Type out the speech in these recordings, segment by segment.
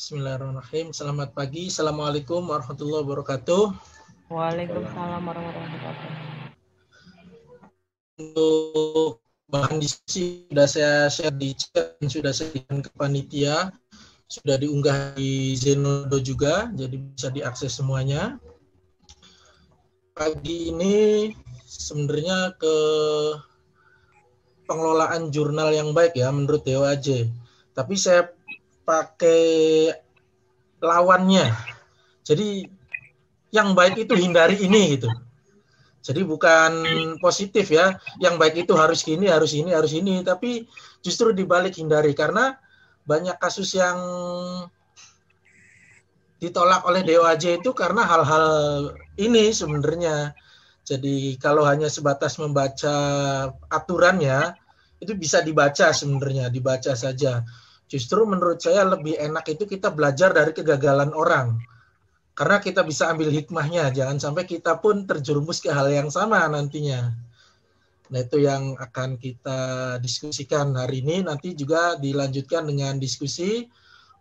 Bismillahirrahmanirrahim. Selamat pagi. Assalamualaikum warahmatullahi wabarakatuh. Waalaikumsalam warahmatullahi wabarakatuh. Untuk bahan diskusi sudah saya share di chat dan sudah saya share ke panitia. Sudah diunggah di Zenodo juga, jadi bisa diakses semuanya. Pagi ini sebenarnya ke pengelolaan jurnal yang baik ya menurut DOAJ. Tapi saya pakai lawannya. Jadi yang baik itu hindari ini gitu. Jadi bukan positif ya, yang baik itu harus ini, harus ini, harus ini, tapi justru dibalik hindari karena banyak kasus yang ditolak oleh DOAJ itu karena hal-hal ini sebenarnya. Jadi kalau hanya sebatas membaca aturannya itu bisa dibaca sebenarnya, dibaca saja. Justru menurut saya lebih enak itu kita belajar dari kegagalan orang. Karena kita bisa ambil hikmahnya, jangan sampai kita pun terjerumus ke hal yang sama nantinya. Nah itu yang akan kita diskusikan hari ini, nanti juga dilanjutkan dengan diskusi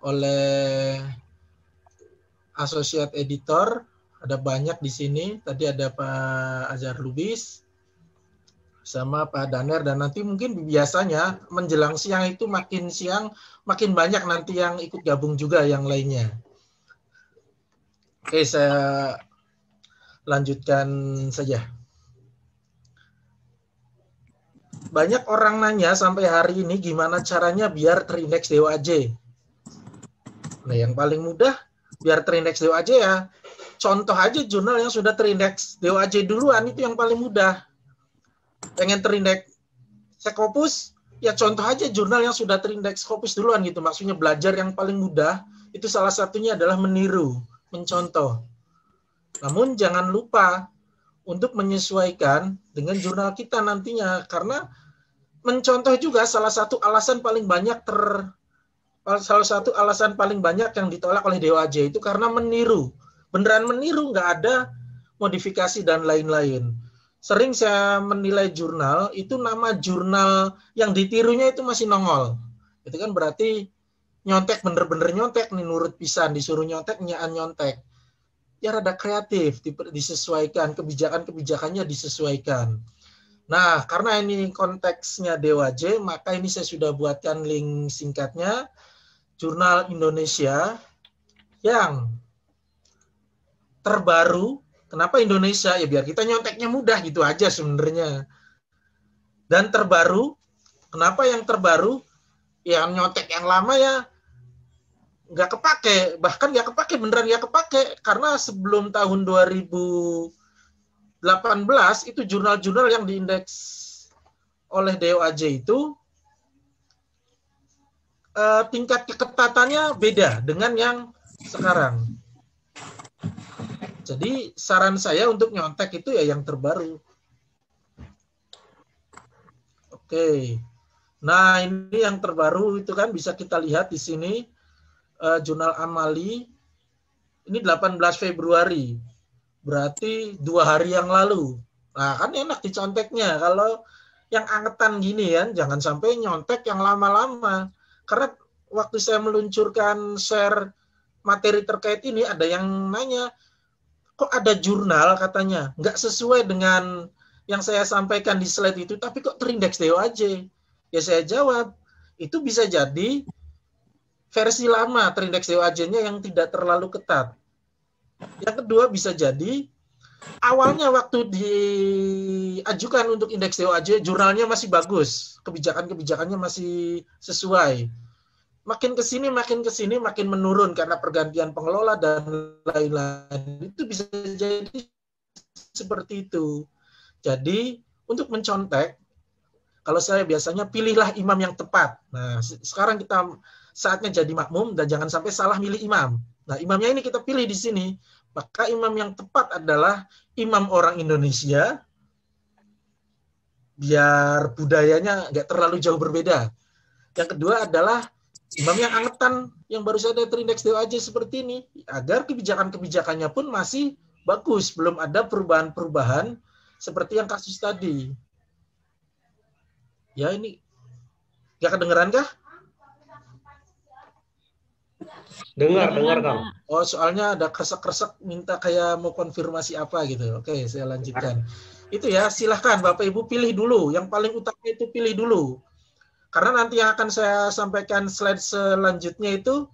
oleh Associate Editor. Ada banyak di sini, tadi ada Pak Azhar Lubis, sama Pak Daner dan nanti mungkin biasanya menjelang siang itu makin siang makin banyak nanti yang ikut gabung juga yang lainnya. Oke, saya lanjutkan saja. Banyak orang nanya sampai hari ini gimana caranya biar terindeks DOAJ. Nah, yang paling mudah biar terindeks DOAJ ya contoh aja jurnal yang sudah terindeks DOAJ duluan itu yang paling mudah pengen terindeks Scopus ya contoh aja jurnal yang sudah terindeks Scopus duluan gitu maksudnya belajar yang paling mudah itu salah satunya adalah meniru mencontoh namun jangan lupa untuk menyesuaikan dengan jurnal kita nantinya karena mencontoh juga salah satu alasan paling banyak ter salah satu alasan paling banyak yang ditolak oleh DOAJ itu karena meniru beneran meniru nggak ada modifikasi dan lain-lain sering saya menilai jurnal itu nama jurnal yang ditirunya itu masih nongol itu kan berarti nyontek bener-bener nyontek nih nurut pisan disuruh nyontek nyaan nyontek ya rada kreatif disesuaikan kebijakan-kebijakannya disesuaikan nah karena ini konteksnya Dewa J maka ini saya sudah buatkan link singkatnya jurnal Indonesia yang terbaru Kenapa Indonesia? Ya biar kita nyonteknya mudah gitu aja sebenarnya. Dan terbaru, kenapa yang terbaru? Yang nyontek yang lama ya nggak kepake, bahkan nggak kepake beneran nggak kepake karena sebelum tahun 2018 itu jurnal-jurnal yang diindeks oleh DOAJ itu eh, tingkat keketatannya beda dengan yang sekarang. Jadi saran saya untuk nyontek itu ya yang terbaru. Oke. Nah, ini yang terbaru itu kan bisa kita lihat di sini uh, jurnal Amali ini 18 Februari. Berarti dua hari yang lalu. Nah, kan enak diconteknya kalau yang angetan gini ya, jangan sampai nyontek yang lama-lama. Karena waktu saya meluncurkan share materi terkait ini ada yang nanya, kok ada jurnal katanya nggak sesuai dengan yang saya sampaikan di slide itu, tapi kok terindeks DOAJ? Ya saya jawab, itu bisa jadi versi lama terindeks DOAJ-nya yang tidak terlalu ketat. Yang kedua bisa jadi awalnya waktu diajukan untuk indeks DOAJ, jurnalnya masih bagus, kebijakan-kebijakannya masih sesuai makin ke sini makin ke sini makin menurun karena pergantian pengelola dan lain-lain itu bisa jadi seperti itu. Jadi untuk mencontek kalau saya biasanya pilihlah imam yang tepat. Nah, sekarang kita saatnya jadi makmum dan jangan sampai salah milih imam. Nah, imamnya ini kita pilih di sini. Maka imam yang tepat adalah imam orang Indonesia biar budayanya nggak terlalu jauh berbeda. Yang kedua adalah Imam yang angetan yang baru saja terindeks Dewa aja seperti ini agar kebijakan-kebijakannya pun masih bagus, belum ada perubahan-perubahan seperti yang kasus tadi. Ya ini ya kedengeran kah? Dengar, dengar Kang. Oh, soalnya ada kresek-kresek minta kayak mau konfirmasi apa gitu. Oke, saya lanjutkan. Itu ya, silahkan Bapak Ibu pilih dulu. Yang paling utama itu pilih dulu karena nanti yang akan saya sampaikan slide selanjutnya itu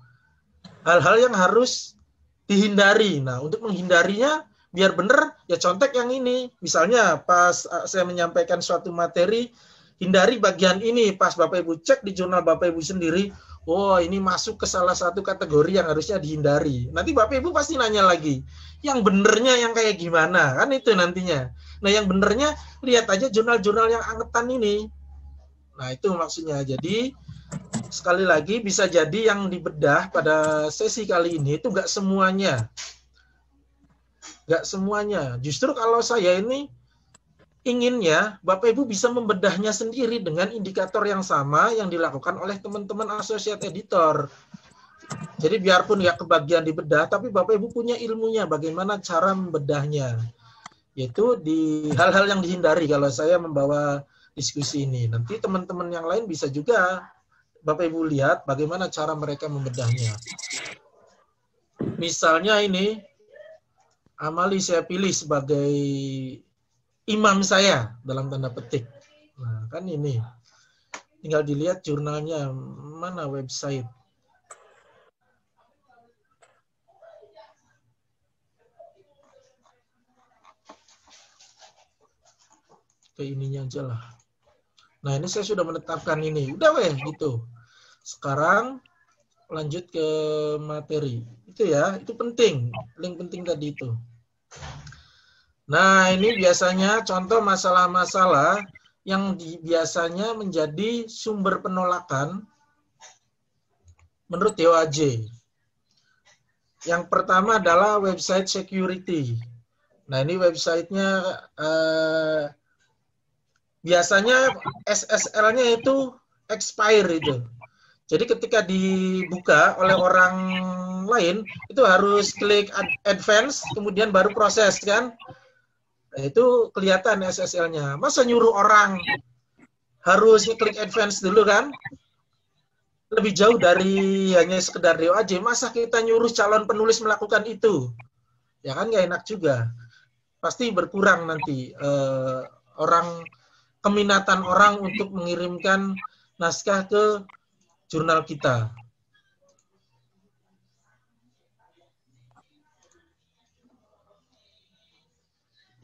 hal-hal yang harus dihindari. Nah, untuk menghindarinya biar benar ya contek yang ini. Misalnya pas eh, saya menyampaikan suatu materi, hindari bagian ini. Pas Bapak Ibu cek di jurnal Bapak Ibu sendiri, oh ini masuk ke salah satu kategori yang harusnya dihindari. Nanti Bapak Ibu pasti nanya lagi, yang benernya yang kayak gimana? Kan itu nantinya. Nah yang benernya lihat aja jurnal-jurnal yang angetan ini. Nah, itu maksudnya. Jadi, sekali lagi bisa jadi yang dibedah pada sesi kali ini itu gak semuanya. gak semuanya. Justru kalau saya ini inginnya Bapak Ibu bisa membedahnya sendiri dengan indikator yang sama yang dilakukan oleh teman-teman associate editor. Jadi biarpun nggak ya kebagian dibedah tapi Bapak Ibu punya ilmunya bagaimana cara membedahnya. Yaitu di hal-hal yang dihindari. Kalau saya membawa diskusi ini. Nanti teman-teman yang lain bisa juga Bapak Ibu lihat bagaimana cara mereka membedahnya. Misalnya ini Amali saya pilih sebagai imam saya dalam tanda petik. Nah, kan ini. Tinggal dilihat jurnalnya mana website. Ke ininya aja lah. Nah ini saya sudah menetapkan ini. Udah weh gitu. Sekarang lanjut ke materi. Itu ya, itu penting. Link penting tadi itu. Nah ini biasanya contoh masalah-masalah yang di, biasanya menjadi sumber penolakan menurut DOAJ. Yang pertama adalah website security. Nah ini websitenya eh, biasanya SSL-nya itu expire itu. Jadi ketika dibuka oleh orang lain itu harus klik advance kemudian baru proses kan. Nah, itu kelihatan SSL-nya. Masa nyuruh orang harus klik advance dulu kan? Lebih jauh dari hanya sekedar Rio aja. masa kita nyuruh calon penulis melakukan itu? Ya kan nggak enak juga. Pasti berkurang nanti eh, orang keminatan orang untuk mengirimkan naskah ke jurnal kita.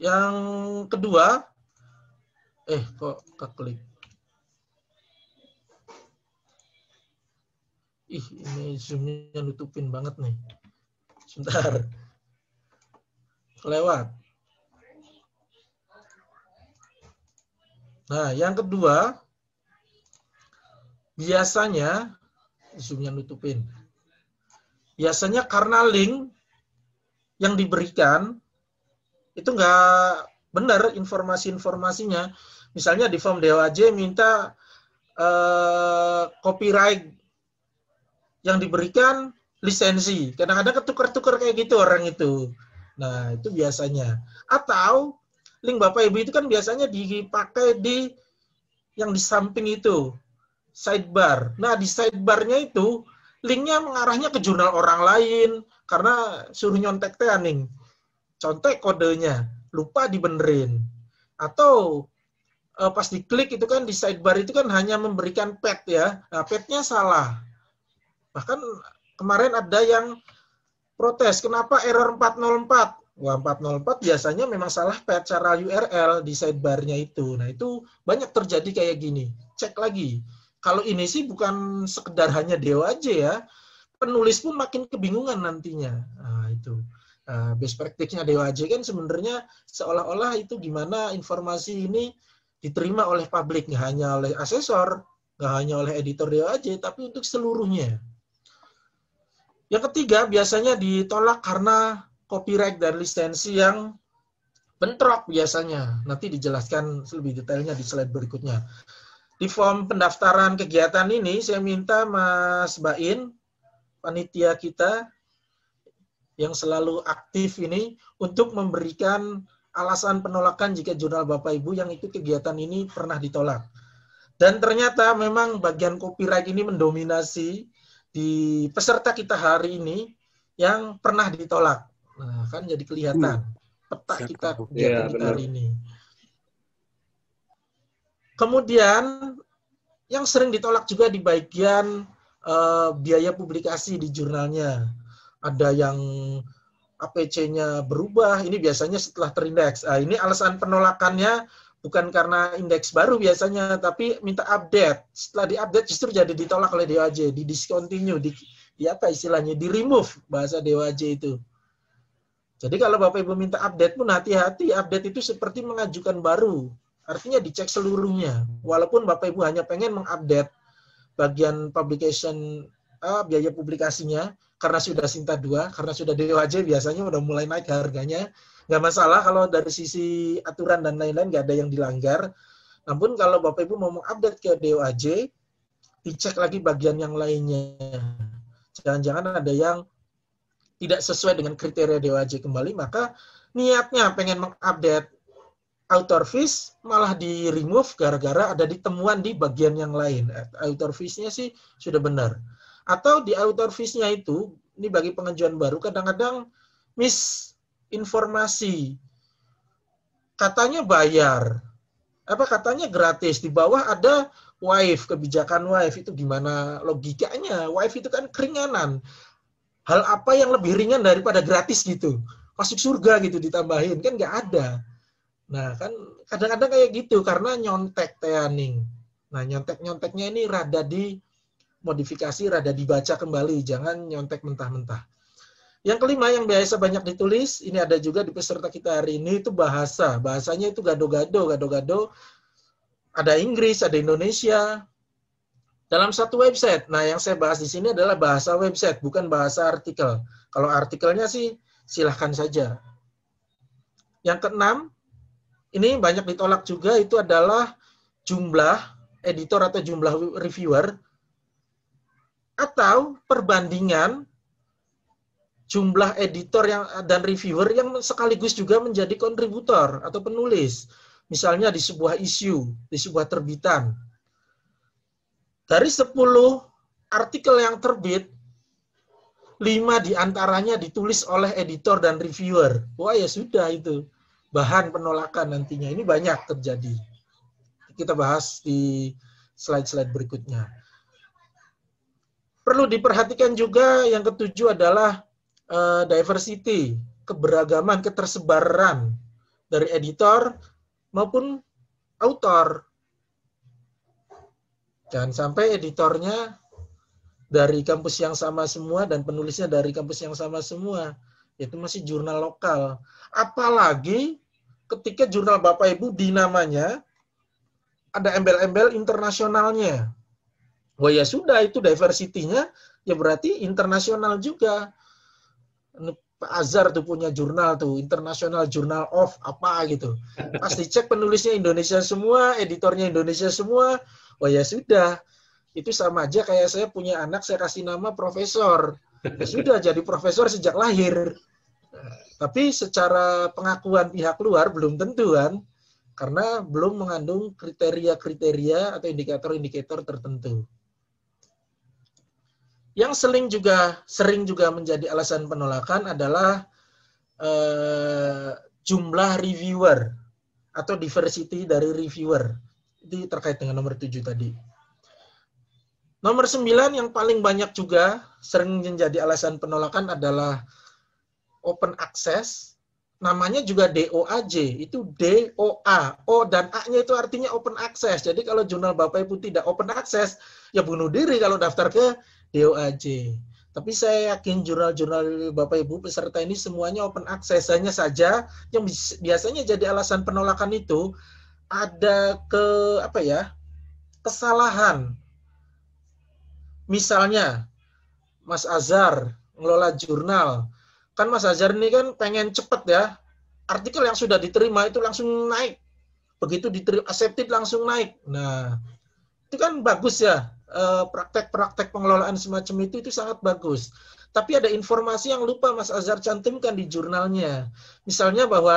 Yang kedua, eh kok klik? Ih, ini zoomnya nutupin banget nih. Sebentar. lewat. Nah, yang kedua, biasanya, zoomnya nutupin, biasanya karena link yang diberikan itu nggak benar informasi-informasinya. Misalnya di form DOAJ minta eh, copyright yang diberikan lisensi. Kadang-kadang ketukar-tukar kayak gitu orang itu. Nah, itu biasanya. Atau link Bapak Ibu itu kan biasanya dipakai di yang di samping itu, sidebar. Nah, di sidebarnya itu linknya mengarahnya ke jurnal orang lain karena suruh nyontek teh aning. Contek kodenya, lupa dibenerin. Atau eh, pas diklik itu kan di sidebar itu kan hanya memberikan pet ya. Nah, petnya salah. Bahkan kemarin ada yang protes, kenapa error 404? 2404 biasanya memang salah pet cara URL di sidebarnya itu. Nah, itu banyak terjadi kayak gini. Cek lagi. Kalau ini sih bukan sekedar hanya Dewa aja ya. Penulis pun makin kebingungan nantinya. Nah, itu. Nah, best practice-nya Dewa aja kan sebenarnya seolah-olah itu gimana informasi ini diterima oleh publik, nggak hanya oleh asesor, nggak hanya oleh editor Dewa aja, tapi untuk seluruhnya. Yang ketiga, biasanya ditolak karena copyright dan lisensi yang bentrok biasanya. Nanti dijelaskan lebih detailnya di slide berikutnya. Di form pendaftaran kegiatan ini saya minta Mas Bain, panitia kita yang selalu aktif ini untuk memberikan alasan penolakan jika jurnal Bapak Ibu yang ikut kegiatan ini pernah ditolak. Dan ternyata memang bagian copyright ini mendominasi di peserta kita hari ini yang pernah ditolak. Nah, kan jadi kelihatan hmm. peta iya, kita kegiatan ya, hari ini. Kemudian yang sering ditolak juga di bagian uh, biaya publikasi di jurnalnya. Ada yang APC-nya berubah, ini biasanya setelah terindeks. Nah, ini alasan penolakannya bukan karena indeks baru biasanya, tapi minta update. Setelah diupdate justru jadi ditolak oleh DOJ, di discontinue, di, di apa istilahnya, di remove bahasa DOJ itu. Jadi kalau Bapak Ibu minta update pun hati-hati, update itu seperti mengajukan baru. Artinya dicek seluruhnya. Walaupun Bapak Ibu hanya pengen mengupdate bagian publication uh, biaya publikasinya karena sudah Sinta 2, karena sudah DOAJ biasanya udah mulai naik harganya. Nggak masalah kalau dari sisi aturan dan lain-lain nggak ada yang dilanggar. Namun kalau Bapak Ibu mau mengupdate ke DOAJ, dicek lagi bagian yang lainnya. Jangan-jangan ada yang tidak sesuai dengan kriteria DOAJ kembali, maka niatnya pengen mengupdate outer fish malah di remove gara-gara ada ditemuan di bagian yang lain. Eh, outer fish-nya sih sudah benar. Atau di outer fish-nya itu, ini bagi pengajuan baru, kadang-kadang misinformasi. Katanya bayar, apa katanya gratis. Di bawah ada WIFE, kebijakan WIFE itu gimana logikanya? WIFE itu kan keringanan hal apa yang lebih ringan daripada gratis gitu masuk surga gitu ditambahin kan nggak ada nah kan kadang-kadang kayak gitu karena nyontek teaning nah nyontek nyonteknya ini rada di modifikasi rada dibaca kembali jangan nyontek mentah-mentah yang kelima yang biasa banyak ditulis ini ada juga di peserta kita hari ini itu bahasa bahasanya itu gado-gado gado-gado ada Inggris ada Indonesia dalam satu website. Nah, yang saya bahas di sini adalah bahasa website, bukan bahasa artikel. Kalau artikelnya sih silahkan saja. Yang keenam, ini banyak ditolak juga, itu adalah jumlah editor atau jumlah reviewer atau perbandingan jumlah editor yang dan reviewer yang sekaligus juga menjadi kontributor atau penulis. Misalnya di sebuah isu, di sebuah terbitan dari 10 artikel yang terbit, 5 diantaranya ditulis oleh editor dan reviewer. Wah ya sudah itu. Bahan penolakan nantinya. Ini banyak terjadi. Kita bahas di slide-slide berikutnya. Perlu diperhatikan juga yang ketujuh adalah uh, diversity, keberagaman, ketersebaran dari editor maupun autor. Jangan sampai editornya dari kampus yang sama semua dan penulisnya dari kampus yang sama semua. Itu masih jurnal lokal. Apalagi ketika jurnal Bapak Ibu di namanya ada embel-embel internasionalnya. Wah oh ya sudah itu diversity-nya ya berarti internasional juga. Pak Azhar tuh punya jurnal tuh, International Journal of apa gitu. Pasti cek penulisnya Indonesia semua, editornya Indonesia semua, Oh ya sudah, itu sama aja kayak saya punya anak, saya kasih nama profesor. Ya sudah jadi profesor sejak lahir. Tapi secara pengakuan pihak luar belum tentu kan, karena belum mengandung kriteria-kriteria atau indikator-indikator tertentu. Yang sering juga sering juga menjadi alasan penolakan adalah eh, jumlah reviewer atau diversity dari reviewer itu terkait dengan nomor 7 tadi. Nomor 9 yang paling banyak juga sering menjadi alasan penolakan adalah open access. Namanya juga DOAJ, itu DOA. O dan A-nya itu artinya open access. Jadi kalau jurnal Bapak Ibu tidak open access, ya bunuh diri kalau daftar ke DOAJ. Tapi saya yakin jurnal-jurnal Bapak Ibu peserta ini semuanya open access. Hanya saja yang biasanya jadi alasan penolakan itu ada ke apa ya kesalahan misalnya Mas Azhar ngelola jurnal kan Mas Azhar ini kan pengen cepet ya artikel yang sudah diterima itu langsung naik begitu diterima accepted langsung naik nah itu kan bagus ya eh, praktek-praktek pengelolaan semacam itu itu sangat bagus tapi ada informasi yang lupa Mas Azhar cantumkan di jurnalnya misalnya bahwa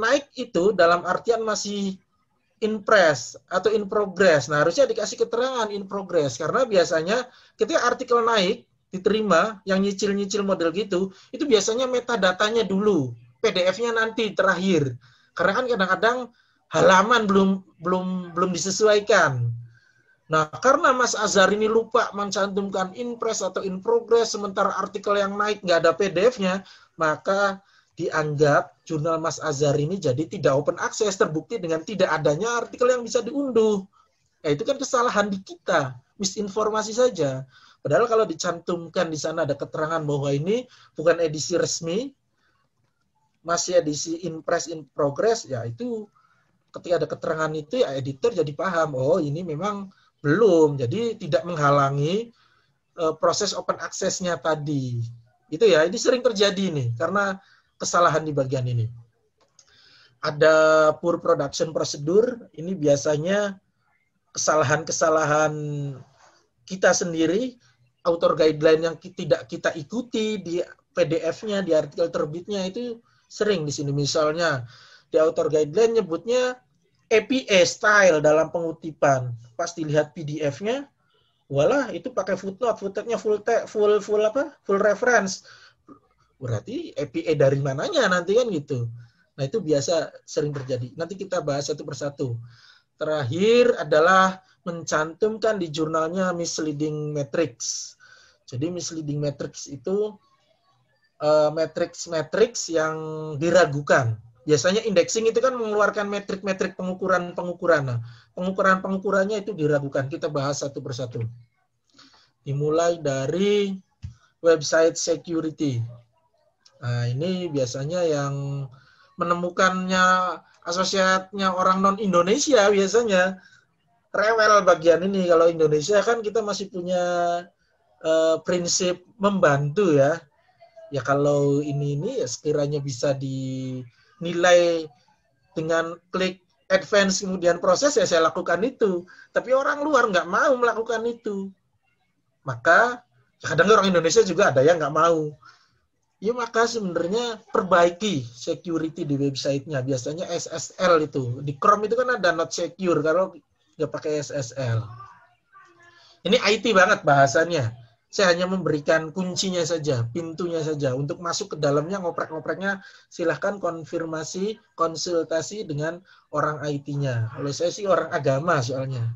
naik itu dalam artian masih in press atau in progress. Nah, harusnya dikasih keterangan in progress karena biasanya ketika artikel naik diterima yang nyicil-nyicil model gitu, itu biasanya metadatanya dulu, PDF-nya nanti terakhir. Karena kan kadang-kadang halaman belum belum belum disesuaikan. Nah, karena Mas Azhar ini lupa mencantumkan in press atau in progress, sementara artikel yang naik nggak ada PDF-nya, maka dianggap jurnal Mas Azhar ini jadi tidak open access terbukti dengan tidak adanya artikel yang bisa diunduh. Nah, itu kan kesalahan di kita, misinformasi saja. Padahal kalau dicantumkan di sana ada keterangan bahwa ini bukan edisi resmi, masih edisi in press in progress, ya itu ketika ada keterangan itu ya editor jadi paham, oh ini memang belum, jadi tidak menghalangi uh, proses open access-nya tadi. Itu ya, ini sering terjadi nih, karena kesalahan di bagian ini. Ada poor production prosedur, ini biasanya kesalahan-kesalahan kita sendiri, author guideline yang tidak kita ikuti di PDF-nya, di artikel terbitnya itu sering di sini. Misalnya di author guideline nyebutnya APA style dalam pengutipan. Pas dilihat PDF-nya, walah itu pakai footnote, footnote-nya full full full apa? full reference Berarti EPA dari mananya nanti kan gitu. Nah itu biasa sering terjadi. Nanti kita bahas satu persatu. Terakhir adalah mencantumkan di jurnalnya misleading matrix. Jadi misleading matrix itu eh, matrix-matrix yang diragukan. Biasanya indexing itu kan mengeluarkan metrik-metrik pengukuran-pengukuran. Nah, pengukuran-pengukurannya itu diragukan. Kita bahas satu persatu. Dimulai dari website security. Nah, ini biasanya yang menemukannya asosiatnya orang non Indonesia biasanya rewel bagian ini kalau Indonesia kan kita masih punya uh, prinsip membantu ya ya kalau ini ini ya sekiranya bisa dinilai dengan klik advance kemudian proses ya saya lakukan itu tapi orang luar nggak mau melakukan itu maka ya kadang orang Indonesia juga ada yang nggak mau ya maka sebenarnya perbaiki security di websitenya biasanya SSL itu di Chrome itu kan ada not secure kalau nggak pakai SSL ini IT banget bahasanya saya hanya memberikan kuncinya saja pintunya saja untuk masuk ke dalamnya ngoprek-ngopreknya silahkan konfirmasi konsultasi dengan orang IT-nya Kalau saya sih orang agama soalnya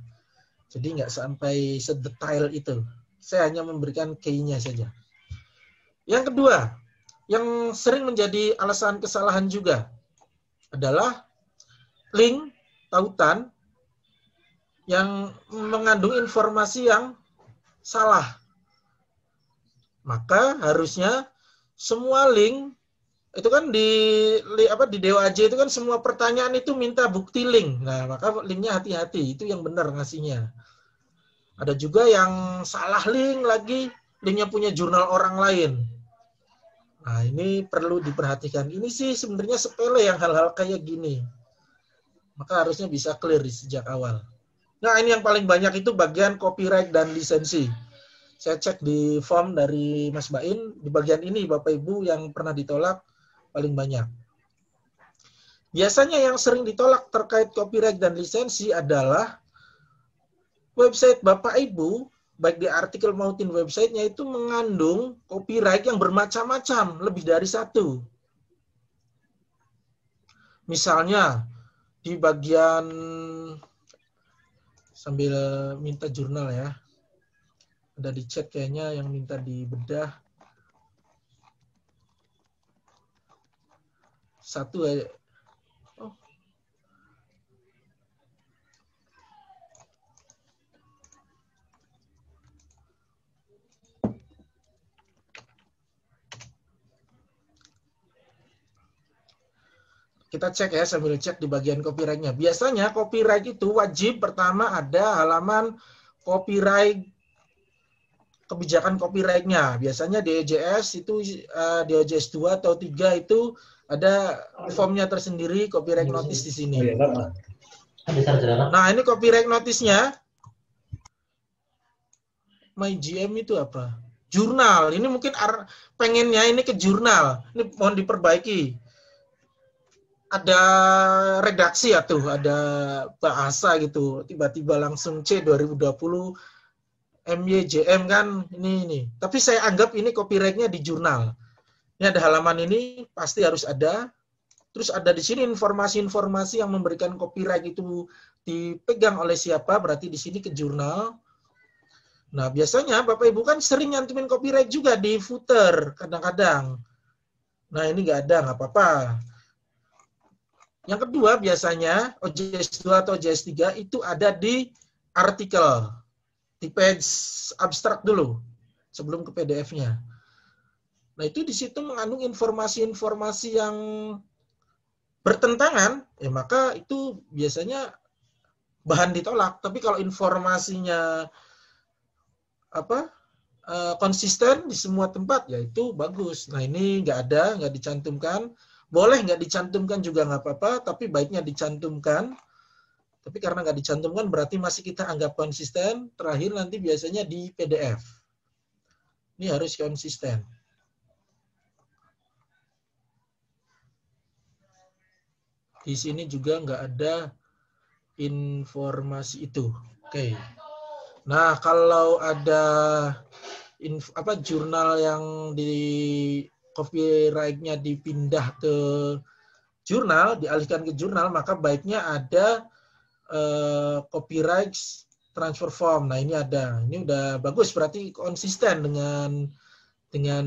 jadi nggak sampai sedetail itu saya hanya memberikan key-nya saja yang kedua yang sering menjadi alasan kesalahan juga adalah link tautan yang mengandung informasi yang salah. Maka harusnya semua link itu kan di li, apa di Dewa Aja itu kan semua pertanyaan itu minta bukti link. Nah, maka linknya hati-hati, itu yang benar ngasihnya. Ada juga yang salah link lagi, linknya punya jurnal orang lain. Nah, ini perlu diperhatikan. Ini sih sebenarnya sepele yang hal-hal kayak gini. Maka harusnya bisa clear sejak awal. Nah, ini yang paling banyak itu bagian copyright dan lisensi. Saya cek di form dari Mas Bain, di bagian ini Bapak Ibu yang pernah ditolak paling banyak. Biasanya yang sering ditolak terkait copyright dan lisensi adalah website Bapak Ibu baik di artikel maupun websitenya itu mengandung copyright yang bermacam-macam, lebih dari satu. Misalnya, di bagian sambil minta jurnal ya. Ada di chat kayaknya yang minta dibedah. Satu eh, kita cek ya sambil cek di bagian copyrightnya. Biasanya copyright itu wajib pertama ada halaman copyright kebijakan nya. Biasanya DJS itu uh, eh, DJS 2 atau 3 itu ada formnya tersendiri copyright notice di sini. Iya, nah ini copyright notice-nya. My GM itu apa? Jurnal. Ini mungkin pengennya ini ke jurnal. Ini mohon diperbaiki ada redaksi ya tuh, ada bahasa gitu. Tiba-tiba langsung C 2020 MYJM kan ini ini. Tapi saya anggap ini copyrightnya di jurnal. Ini ada halaman ini pasti harus ada. Terus ada di sini informasi-informasi yang memberikan copyright itu dipegang oleh siapa, berarti di sini ke jurnal. Nah, biasanya Bapak Ibu kan sering nyantumin copyright juga di footer kadang-kadang. Nah, ini nggak ada, nggak apa-apa. Yang kedua biasanya OJS 2 atau OJS 3 itu ada di artikel di page abstrak dulu sebelum ke PDF-nya. Nah, itu di situ mengandung informasi-informasi yang bertentangan, ya maka itu biasanya bahan ditolak. Tapi kalau informasinya apa eh, konsisten di semua tempat, ya itu bagus. Nah, ini nggak ada, nggak dicantumkan. Boleh nggak dicantumkan juga nggak apa-apa, tapi baiknya dicantumkan. Tapi karena nggak dicantumkan berarti masih kita anggap konsisten. Terakhir nanti biasanya di PDF. Ini harus konsisten. Di sini juga nggak ada informasi itu. Oke. Okay. Nah, kalau ada info, apa jurnal yang di copyrightnya dipindah ke jurnal, dialihkan ke jurnal, maka baiknya ada eh, copyright transfer form. Nah ini ada, ini udah bagus, berarti konsisten dengan dengan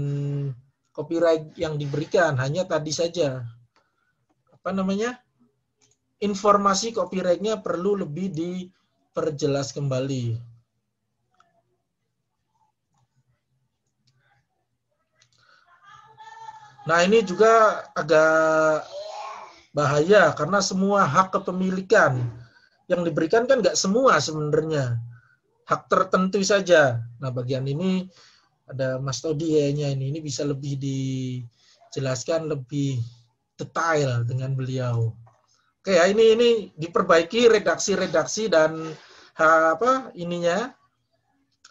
copyright yang diberikan. Hanya tadi saja apa namanya informasi copyrightnya perlu lebih diperjelas kembali. Nah, ini juga agak bahaya karena semua hak kepemilikan yang diberikan kan nggak semua sebenarnya. Hak tertentu saja. Nah, bagian ini ada Mas Todi ini. Ini bisa lebih dijelaskan lebih detail dengan beliau. Oke ya, ini ini diperbaiki redaksi-redaksi dan apa ininya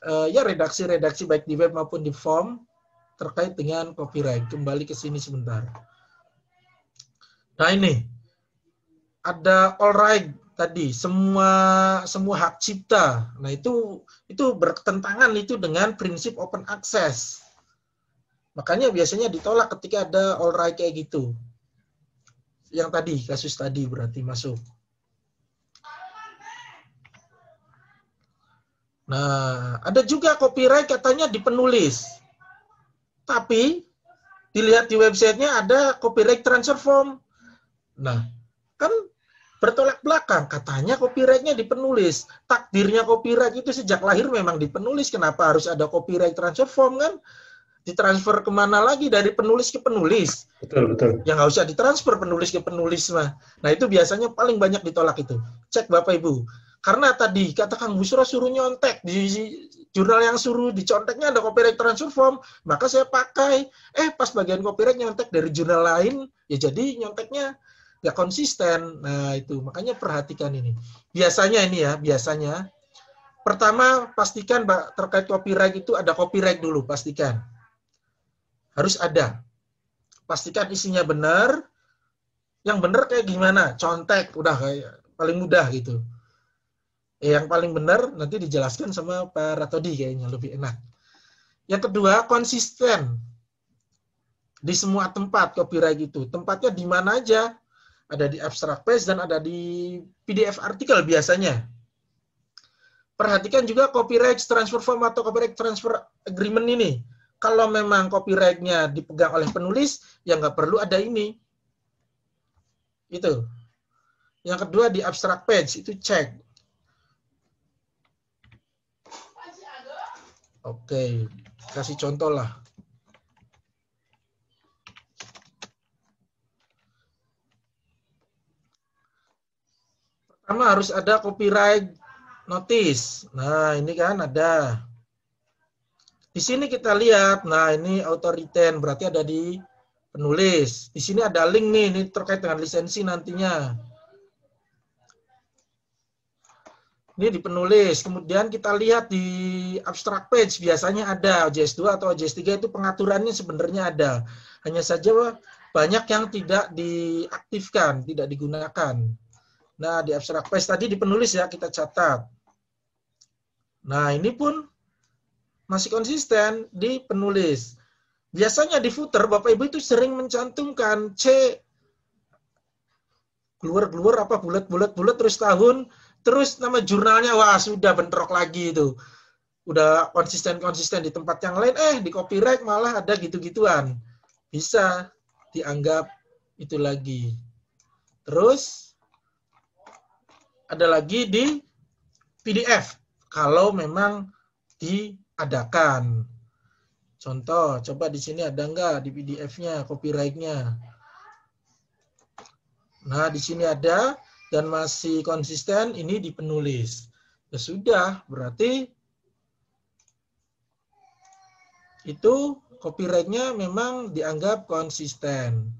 uh, ya redaksi-redaksi baik di web maupun di form terkait dengan copyright. Kembali ke sini sebentar. Nah ini ada all right tadi semua semua hak cipta. Nah itu itu bertentangan itu dengan prinsip open access. Makanya biasanya ditolak ketika ada all right kayak gitu. Yang tadi kasus tadi berarti masuk. Nah, ada juga copyright katanya di penulis tapi dilihat di websitenya ada copyright transfer form. Nah, kan bertolak belakang. Katanya copyrightnya dipenulis. Takdirnya copyright itu sejak lahir memang dipenulis. Kenapa harus ada copyright transfer form kan? Ditransfer kemana lagi? Dari penulis ke penulis. Betul, betul. Yang nggak usah ditransfer penulis ke penulis mah. Nah itu biasanya paling banyak ditolak itu. Cek Bapak Ibu. Karena tadi kata Kang Busro suruh nyontek di jurnal yang suruh diconteknya ada copyright transfer form, maka saya pakai. Eh, pas bagian copyright nyontek dari jurnal lain, ya jadi nyonteknya nggak konsisten. Nah, itu makanya perhatikan ini. Biasanya ini ya, biasanya. Pertama, pastikan Pak, terkait copyright itu ada copyright dulu, pastikan. Harus ada. Pastikan isinya benar. Yang benar kayak gimana? Contek, udah kayak paling mudah gitu Eh, yang paling benar nanti dijelaskan sama Pak Ratodi kayaknya lebih enak. Yang kedua, konsisten. Di semua tempat copyright itu. Tempatnya di mana aja. Ada di abstract page dan ada di PDF artikel biasanya. Perhatikan juga copyright transfer form atau copyright transfer agreement ini. Kalau memang copyright-nya dipegang oleh penulis, ya nggak perlu ada ini. Itu. Yang kedua di abstract page, itu cek Oke, kasih contoh lah. Pertama harus ada copyright notice. Nah, ini kan ada. Di sini kita lihat, nah ini auto berarti ada di penulis. Di sini ada link nih, ini terkait dengan lisensi nantinya. Ini di penulis. Kemudian kita lihat di abstract page biasanya ada OJS2 atau OJS3 itu pengaturannya sebenarnya ada. Hanya saja banyak yang tidak diaktifkan, tidak digunakan. Nah, di abstract page tadi di penulis ya kita catat. Nah, ini pun masih konsisten di penulis. Biasanya di footer Bapak Ibu itu sering mencantumkan C keluar-keluar apa bulat-bulat bulat terus tahun terus nama jurnalnya wah sudah bentrok lagi itu udah konsisten-konsisten di tempat yang lain eh di copyright malah ada gitu-gituan bisa dianggap itu lagi terus ada lagi di PDF kalau memang diadakan contoh coba di sini ada nggak di PDF-nya copyright-nya nah di sini ada dan masih konsisten ini di penulis. Ya sudah, berarti itu copyright-nya memang dianggap konsisten.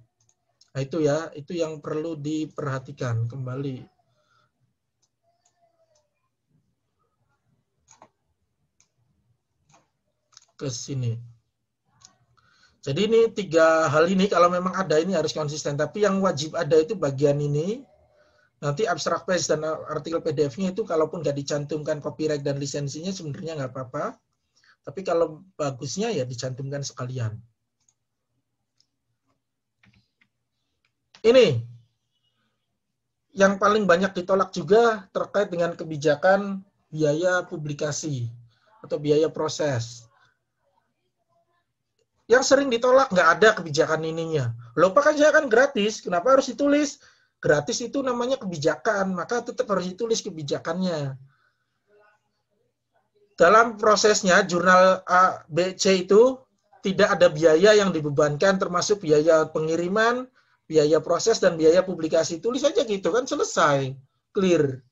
Nah, itu ya, itu yang perlu diperhatikan kembali. ke sini. Jadi ini tiga hal ini kalau memang ada ini harus konsisten. Tapi yang wajib ada itu bagian ini, Nanti abstrak page dan artikel PDF-nya itu kalaupun nggak dicantumkan copyright dan lisensinya sebenarnya nggak apa-apa. Tapi kalau bagusnya ya dicantumkan sekalian. Ini yang paling banyak ditolak juga terkait dengan kebijakan biaya publikasi atau biaya proses. Yang sering ditolak nggak ada kebijakan ininya. Loh, kan saya kan gratis, kenapa harus ditulis? Gratis itu namanya kebijakan, maka tetap harus ditulis kebijakannya. Dalam prosesnya, jurnal A, B, C itu tidak ada biaya yang dibebankan, termasuk biaya pengiriman, biaya proses, dan biaya publikasi. Tulis aja gitu kan, selesai. Clear.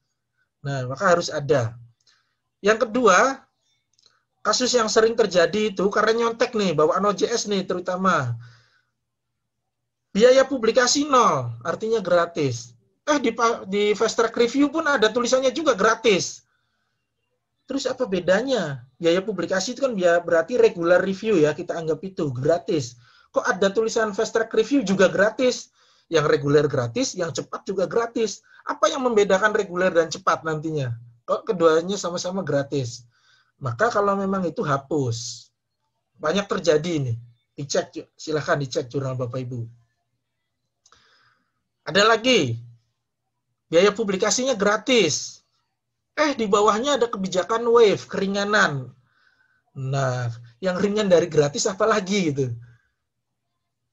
Nah, maka harus ada. Yang kedua, kasus yang sering terjadi itu karena nyontek nih, bawaan OJS nih terutama biaya publikasi nol, artinya gratis. Eh di di fast track review pun ada tulisannya juga gratis. Terus apa bedanya? Biaya publikasi itu kan biaya berarti regular review ya, kita anggap itu gratis. Kok ada tulisan fast track review juga gratis? Yang reguler gratis, yang cepat juga gratis. Apa yang membedakan reguler dan cepat nantinya? Kok keduanya sama-sama gratis? Maka kalau memang itu hapus. Banyak terjadi nih. Dicek, silahkan dicek jurnal Bapak Ibu. Ada lagi, biaya publikasinya gratis. Eh, di bawahnya ada kebijakan wave, keringanan. Nah, yang ringan dari gratis apa lagi gitu.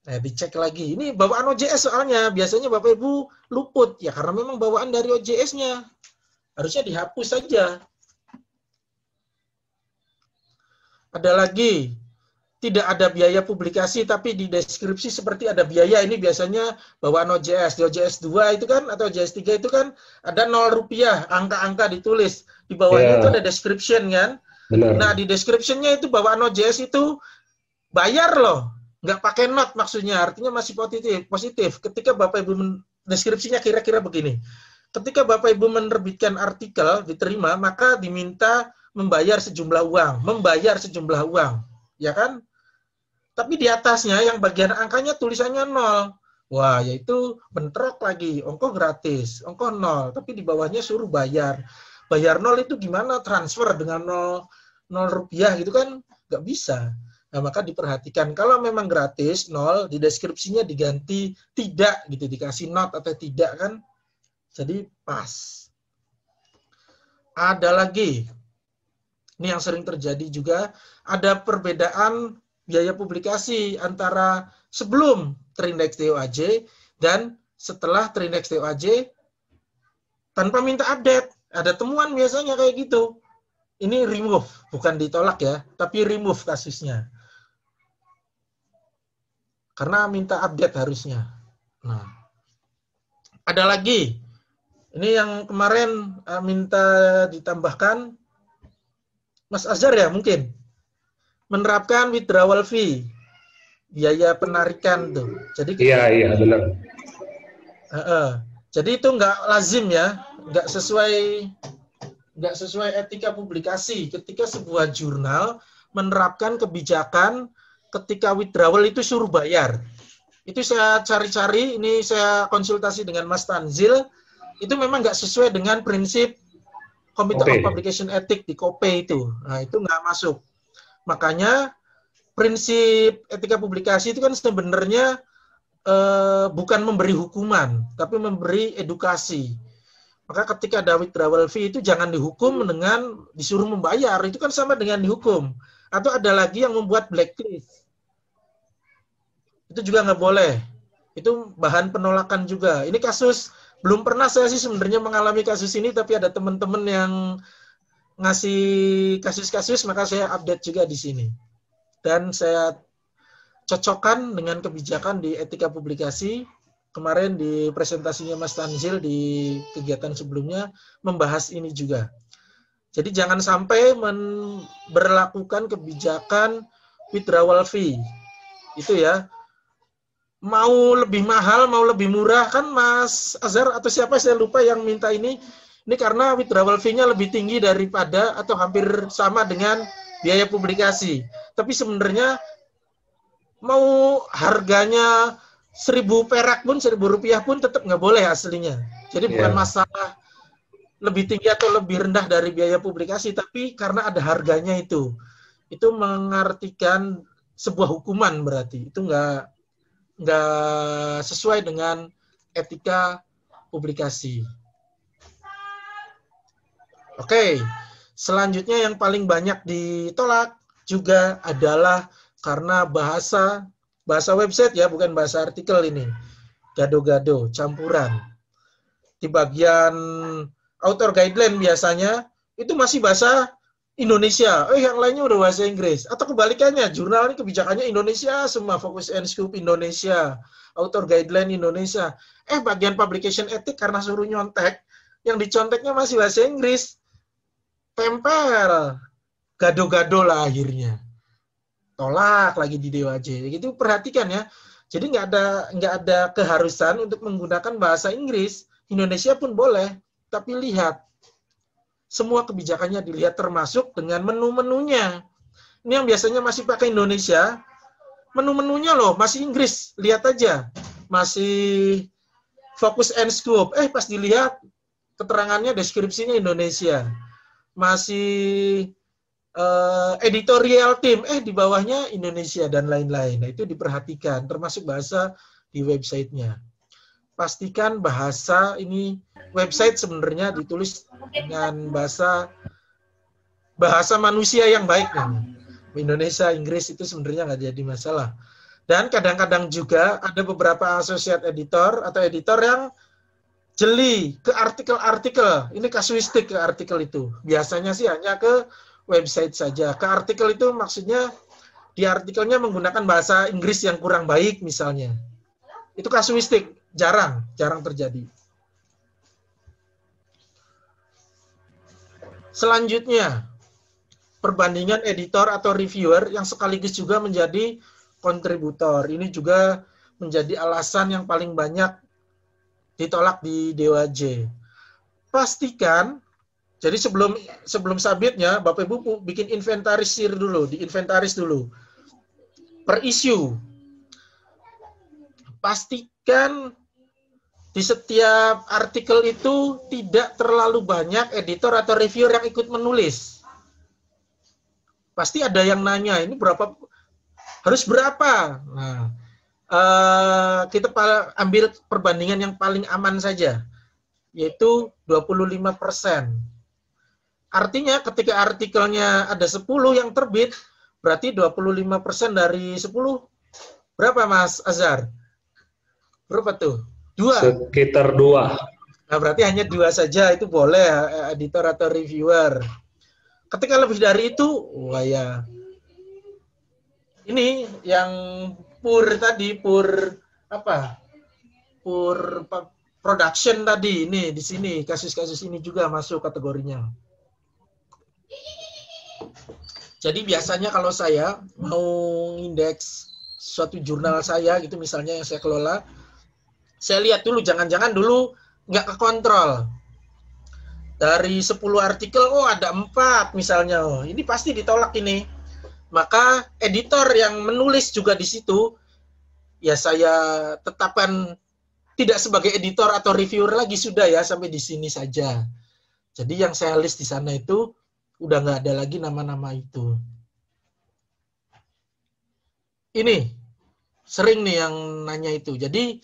Nah, dicek lagi. Ini bawaan OJS soalnya. Biasanya Bapak Ibu luput. Ya, karena memang bawaan dari OJS-nya. Harusnya dihapus saja. Ada lagi, tidak ada biaya publikasi tapi di deskripsi seperti ada biaya ini biasanya bawaan OJS di OJS 2 itu kan atau OJS 3 itu kan ada nol rupiah angka-angka ditulis di bawahnya yeah. itu ada description kan Benar. nah di descriptionnya itu bawaan OJS itu bayar loh nggak pakai not maksudnya artinya masih positif positif ketika bapak ibu deskripsinya kira-kira begini ketika bapak ibu menerbitkan artikel diterima maka diminta membayar sejumlah uang membayar sejumlah uang ya kan tapi di atasnya yang bagian angkanya tulisannya nol. Wah, yaitu bentrok lagi. ongkos gratis, ongkos nol. Tapi di bawahnya suruh bayar. Bayar nol itu gimana? Transfer dengan nol, nol rupiah gitu kan? Nggak bisa. Nah, maka diperhatikan. Kalau memang gratis, nol, di deskripsinya diganti tidak gitu. Dikasih not atau tidak kan? Jadi pas. Ada lagi. Ini yang sering terjadi juga. Ada perbedaan biaya publikasi antara sebelum terindeks DOAJ dan setelah terindeks DOAJ tanpa minta update. Ada temuan biasanya kayak gitu. Ini remove, bukan ditolak ya, tapi remove kasusnya. Karena minta update harusnya. Nah, ada lagi. Ini yang kemarin eh, minta ditambahkan Mas Azhar ya mungkin menerapkan withdrawal fee biaya penarikan tuh. Jadi kita, iya iya benar. Uh, uh, jadi itu nggak lazim ya, nggak sesuai nggak sesuai etika publikasi. Ketika sebuah jurnal menerapkan kebijakan ketika withdrawal itu suruh bayar. Itu saya cari-cari, ini saya konsultasi dengan Mas Tanzil, itu memang nggak sesuai dengan prinsip Committee okay. of Publication Ethic di COPE itu. Nah, itu nggak masuk. Makanya prinsip etika publikasi itu kan sebenarnya eh, bukan memberi hukuman, tapi memberi edukasi. Maka ketika David withdrawal itu jangan dihukum dengan disuruh membayar, itu kan sama dengan dihukum. Atau ada lagi yang membuat blacklist. Itu juga nggak boleh. Itu bahan penolakan juga. Ini kasus belum pernah saya sih sebenarnya mengalami kasus ini, tapi ada teman-teman yang ngasih kasus-kasus maka saya update juga di sini. Dan saya cocokkan dengan kebijakan di etika publikasi kemarin di presentasinya Mas Tanzil di kegiatan sebelumnya membahas ini juga. Jadi jangan sampai berlakukan kebijakan withdrawal fee. Itu ya. Mau lebih mahal, mau lebih murah kan Mas Azhar atau siapa saya lupa yang minta ini ini karena withdrawal fee-nya lebih tinggi daripada atau hampir sama dengan biaya publikasi. Tapi sebenarnya mau harganya seribu perak pun seribu rupiah pun tetap nggak boleh aslinya. Jadi yeah. bukan masalah lebih tinggi atau lebih rendah dari biaya publikasi, tapi karena ada harganya itu, itu mengartikan sebuah hukuman berarti itu nggak nggak sesuai dengan etika publikasi. Oke, selanjutnya yang paling banyak ditolak juga adalah karena bahasa bahasa website ya, bukan bahasa artikel ini. Gado-gado, campuran. Di bagian author guideline biasanya itu masih bahasa Indonesia, eh yang lainnya udah bahasa Inggris. Atau kebalikannya, jurnal ini kebijakannya Indonesia, semua fokus and scope Indonesia, author guideline Indonesia. Eh bagian publication etik karena suruh nyontek, yang diconteknya masih bahasa Inggris tempel, gado-gado lah akhirnya tolak lagi di Dewa J gitu perhatikan ya jadi nggak ada nggak ada keharusan untuk menggunakan bahasa Inggris Indonesia pun boleh tapi lihat semua kebijakannya dilihat termasuk dengan menu-menunya ini yang biasanya masih pakai Indonesia menu-menunya loh masih Inggris lihat aja masih fokus and scope eh pas dilihat keterangannya deskripsinya Indonesia masih uh, editorial team, eh di bawahnya Indonesia dan lain-lain. Nah, itu diperhatikan, termasuk bahasa di websitenya. Pastikan bahasa ini website sebenarnya ditulis dengan bahasa bahasa manusia yang baik kan. Indonesia, Inggris itu sebenarnya nggak jadi masalah. Dan kadang-kadang juga ada beberapa associate editor atau editor yang jeli ke artikel-artikel. Ini kasuistik ke artikel itu. Biasanya sih hanya ke website saja. Ke artikel itu maksudnya di artikelnya menggunakan bahasa Inggris yang kurang baik misalnya. Itu kasuistik, jarang, jarang terjadi. Selanjutnya, perbandingan editor atau reviewer yang sekaligus juga menjadi kontributor. Ini juga menjadi alasan yang paling banyak ditolak di Dewa J. Pastikan jadi sebelum sebelum sabitnya Bapak Ibu bikin inventarisir dulu, di inventaris dulu. Per isu, Pastikan di setiap artikel itu tidak terlalu banyak editor atau reviewer yang ikut menulis. Pasti ada yang nanya, ini berapa harus berapa? Nah, uh, eh, kita ambil perbandingan yang paling aman saja, yaitu 25 persen. Artinya ketika artikelnya ada 10 yang terbit, berarti 25 persen dari 10 berapa Mas Azhar? Berapa tuh? Dua. Sekitar dua. Nah, berarti hanya dua saja itu boleh eh, editor atau reviewer. Ketika lebih dari itu, wah ya. Ini yang pur tadi pur apa pur production tadi ini di sini kasus-kasus ini juga masuk kategorinya jadi biasanya kalau saya mau indeks suatu jurnal saya gitu misalnya yang saya kelola saya lihat dulu jangan-jangan dulu nggak ke kontrol. dari 10 artikel oh ada empat misalnya oh ini pasti ditolak ini maka editor yang menulis juga di situ ya saya tetapkan tidak sebagai editor atau reviewer lagi sudah ya sampai di sini saja. Jadi yang saya list di sana itu udah nggak ada lagi nama-nama itu. Ini sering nih yang nanya itu. Jadi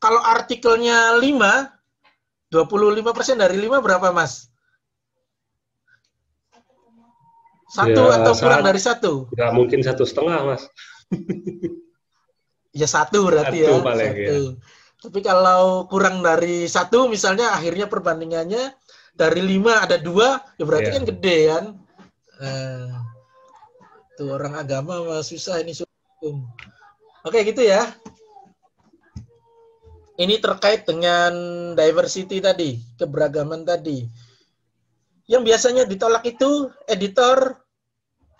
kalau artikelnya 5, 25% dari 5 berapa mas? Satu ya, atau kurang saat, dari satu? Ya mungkin satu setengah, Mas. ya satu berarti ya, satu ya. Paling, satu. Ya. Tapi kalau kurang dari satu, misalnya akhirnya perbandingannya dari lima ada dua, ya berarti ya. kan gede kan. Uh, tuh orang agama mas susah ini Oke Oke gitu ya. Ini terkait dengan diversity tadi, keberagaman tadi yang biasanya ditolak itu editor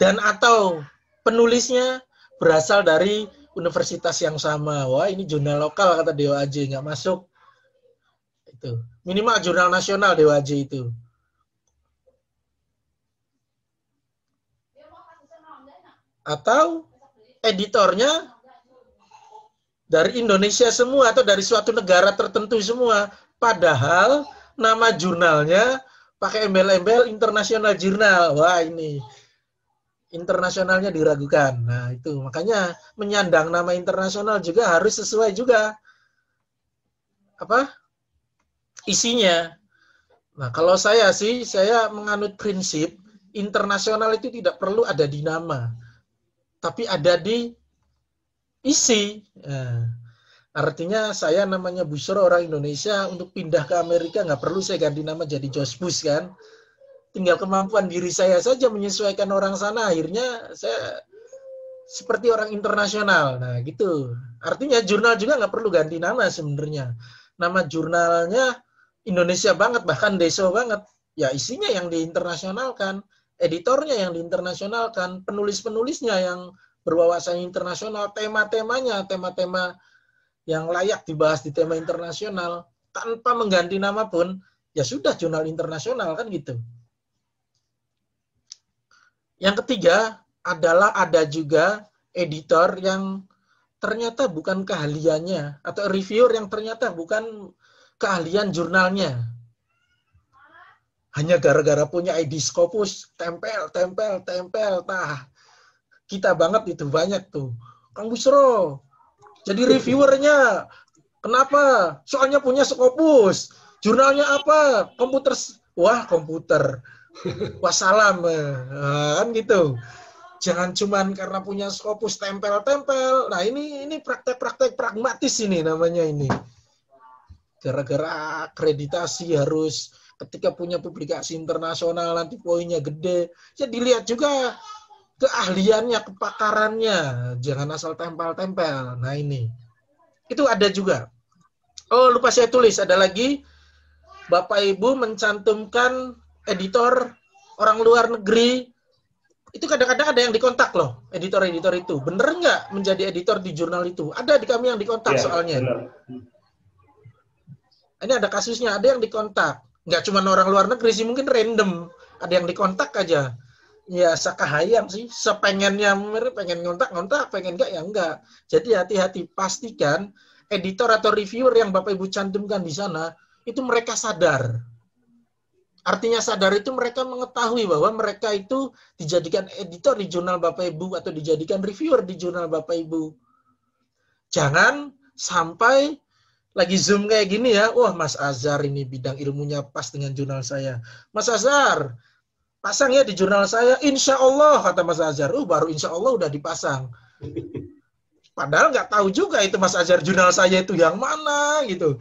dan atau penulisnya berasal dari universitas yang sama. Wah, ini jurnal lokal kata Dewa AJ nggak masuk. Itu. Minimal jurnal nasional Dewa AJ itu. Atau editornya dari Indonesia semua atau dari suatu negara tertentu semua. Padahal nama jurnalnya pakai embel-embel internasional jurnal. Wah, ini internasionalnya diragukan. Nah, itu makanya menyandang nama internasional juga harus sesuai juga apa? isinya. Nah, kalau saya sih saya menganut prinsip internasional itu tidak perlu ada di nama. Tapi ada di isi. Nah, Artinya saya namanya Busro orang Indonesia untuk pindah ke Amerika nggak perlu saya ganti nama jadi Josh Bush kan. Tinggal kemampuan diri saya saja menyesuaikan orang sana. Akhirnya saya seperti orang internasional. Nah gitu. Artinya jurnal juga nggak perlu ganti nama sebenarnya. Nama jurnalnya Indonesia banget bahkan deso banget. Ya isinya yang diinternasionalkan, editornya yang diinternasionalkan, penulis-penulisnya yang berwawasan internasional, tema-temanya, tema-tema yang layak dibahas di tema internasional tanpa mengganti nama pun ya sudah jurnal internasional kan gitu. Yang ketiga adalah ada juga editor yang ternyata bukan keahliannya atau reviewer yang ternyata bukan keahlian jurnalnya. Hanya gara-gara punya ID Scopus, tempel, tempel, tempel, tah. Kita banget itu banyak tuh. Kang Busro, jadi reviewernya kenapa? Soalnya punya skopus, Jurnalnya apa? Komputer. Wah, komputer. Wassalam. Eh, eh, kan gitu. Jangan cuman karena punya skopus tempel-tempel. Nah, ini ini praktek-praktek pragmatis ini namanya ini. Gara-gara akreditasi harus ketika punya publikasi internasional nanti poinnya gede. Ya dilihat juga keahliannya, kepakarannya, jangan asal tempel-tempel. Nah ini, itu ada juga. Oh lupa saya tulis, ada lagi Bapak Ibu mencantumkan editor orang luar negeri. Itu kadang-kadang ada yang dikontak loh, editor-editor itu. Bener nggak menjadi editor di jurnal itu? Ada di kami yang dikontak ya, soalnya. Bener. Ini ada kasusnya, ada yang dikontak. Nggak cuma orang luar negeri sih, mungkin random. Ada yang dikontak aja ya sekahayang sih sepengennya mirip pengen ngontak ngontak pengen enggak ya enggak jadi hati-hati pastikan editor atau reviewer yang bapak ibu cantumkan di sana itu mereka sadar artinya sadar itu mereka mengetahui bahwa mereka itu dijadikan editor di jurnal bapak ibu atau dijadikan reviewer di jurnal bapak ibu jangan sampai lagi zoom kayak gini ya wah mas Azhar ini bidang ilmunya pas dengan jurnal saya mas Azhar pasang ya di jurnal saya, insya Allah kata Mas Azhar. Uh, baru insya Allah udah dipasang. Padahal nggak tahu juga itu Mas Azhar jurnal saya itu yang mana gitu.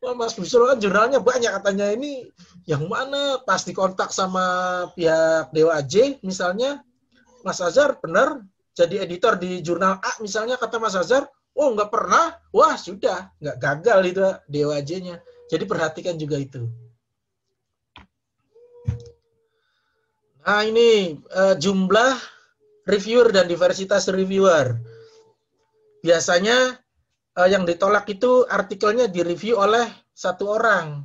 Wah, Mas Busro kan jurnalnya banyak katanya ini yang mana pasti kontak sama pihak Dewa J misalnya Mas Azhar benar jadi editor di jurnal A misalnya kata Mas Azhar oh nggak pernah wah sudah nggak gagal itu Dewa J nya jadi perhatikan juga itu Nah ini uh, jumlah reviewer dan diversitas reviewer. Biasanya uh, yang ditolak itu artikelnya direview oleh satu orang.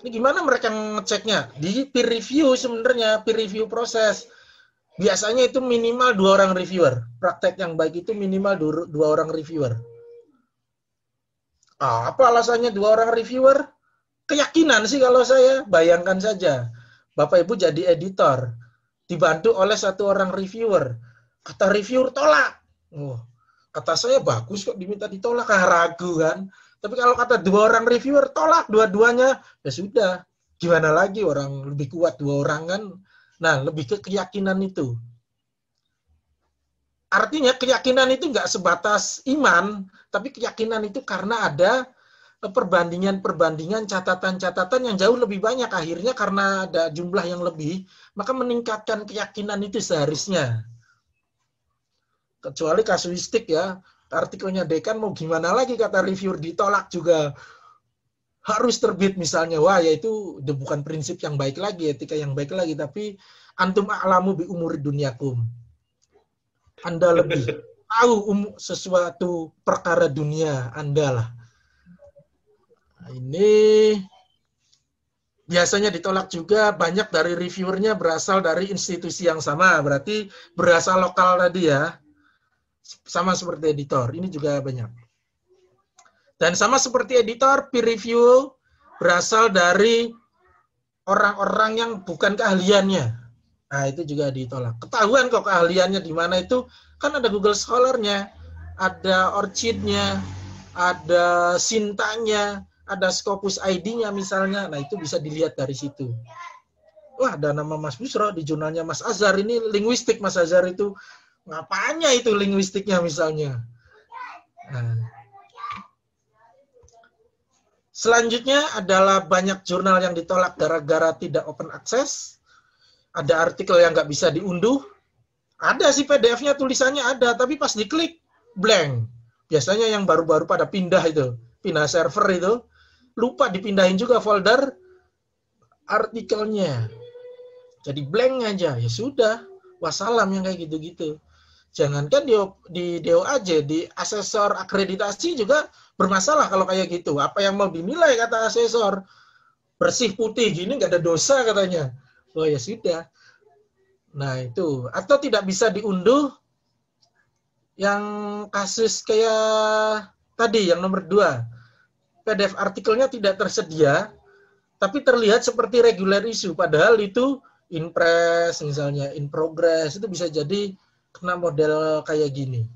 Ini gimana mereka ngeceknya? Di peer review sebenarnya, peer review proses. Biasanya itu minimal dua orang reviewer. Praktek yang baik itu minimal dua, orang reviewer. apa alasannya dua orang reviewer? Keyakinan sih kalau saya, bayangkan saja Bapak Ibu jadi editor, dibantu oleh satu orang reviewer. Kata reviewer tolak. Oh, kata saya bagus kok diminta ditolak, ah, ragu kan. Tapi kalau kata dua orang reviewer tolak dua-duanya, ya sudah. Gimana lagi orang lebih kuat dua orang kan. Nah, lebih ke keyakinan itu. Artinya keyakinan itu nggak sebatas iman, tapi keyakinan itu karena ada perbandingan-perbandingan catatan-catatan yang jauh lebih banyak akhirnya karena ada jumlah yang lebih maka meningkatkan keyakinan itu seharusnya kecuali kasuistik ya artikelnya dekan mau gimana lagi kata reviewer ditolak juga harus terbit misalnya wah ya itu bukan prinsip yang baik lagi etika yang baik lagi tapi antum a'lamu bi umur kum anda lebih tahu um, sesuatu perkara dunia anda lah Nah, ini biasanya ditolak juga banyak dari reviewernya berasal dari institusi yang sama berarti berasal lokal tadi ya sama seperti editor ini juga banyak dan sama seperti editor peer review berasal dari orang-orang yang bukan keahliannya nah itu juga ditolak ketahuan kok keahliannya di mana itu kan ada Google Scholar-nya ada Orchid-nya ada Sintanya ada Scopus ID-nya misalnya. Nah, itu bisa dilihat dari situ. Wah, ada nama Mas Busro di jurnalnya Mas Azhar ini linguistik Mas Azhar itu ya itu linguistiknya misalnya. Nah. Selanjutnya adalah banyak jurnal yang ditolak gara-gara tidak open access. Ada artikel yang nggak bisa diunduh. Ada sih PDF-nya, tulisannya ada, tapi pas diklik, blank. Biasanya yang baru-baru pada pindah itu pindah server itu lupa dipindahin juga folder artikelnya. Jadi blank aja, ya sudah. Wassalam yang kayak gitu-gitu. Jangankan di, di aja di asesor akreditasi juga bermasalah kalau kayak gitu. Apa yang mau dinilai kata asesor? Bersih putih gini nggak ada dosa katanya. Oh ya sudah. Nah itu. Atau tidak bisa diunduh yang kasus kayak tadi yang nomor dua PDF artikelnya tidak tersedia, tapi terlihat seperti regular issue. Padahal itu in press, misalnya in progress, itu bisa jadi kena model kayak gini.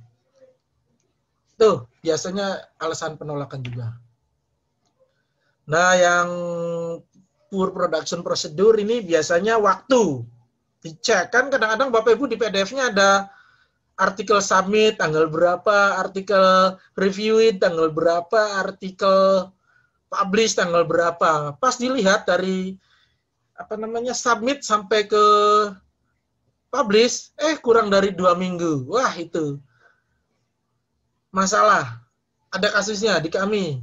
Tuh, biasanya alasan penolakan juga. Nah, yang poor production procedure ini biasanya waktu dicek kan kadang-kadang Bapak Ibu di PDF-nya ada artikel submit tanggal berapa, artikel review it tanggal berapa, artikel publish tanggal berapa. Pas dilihat dari apa namanya submit sampai ke publish, eh kurang dari dua minggu. Wah itu masalah. Ada kasusnya di kami.